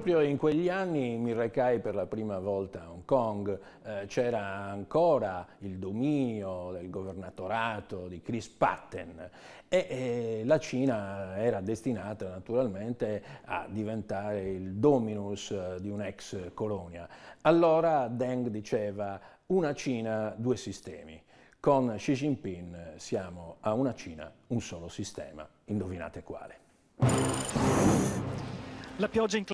proprio in quegli anni mi recai per la prima volta a Hong Kong, eh, c'era ancora il dominio del governatorato di Chris Patten e eh, la Cina era destinata naturalmente a diventare il dominus eh, di un'ex colonia. Allora Deng diceva una Cina, due sistemi. Con Xi Jinping siamo a una Cina, un solo sistema. Indovinate quale? La pioggia in